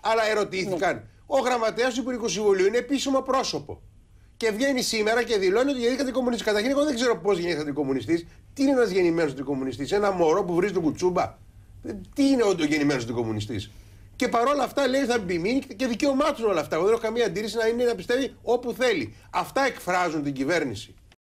Αλλά ερωτήθηκαν. Ναι. Ο γραμματέας του Υπουργικού Συμβουλίου είναι επίσημο πρόσωπο. Και βγαίνει σήμερα και δηλώνει ότι γεννήθηκαν κομμουνιστές. Καταρχήν, εγώ δεν ξέρω πώς γεννήθηκαν κομμουνιστές. Τι είναι ένας γεννημένος αντικομουνιστή, ένα μωρό που βρίζει τον κουτσούμπα. Τι είναι όντως γεννημένος αντικομουνιστή. Και παρόλα αυτά λέει θα μπει και δικαίωμά του όλα αυτά. Εγώ δεν έχω καμία αντίρρηση να είναι να πιστεύει όπου θέλει. Αυτά εκφράζουν την κυβέρνηση.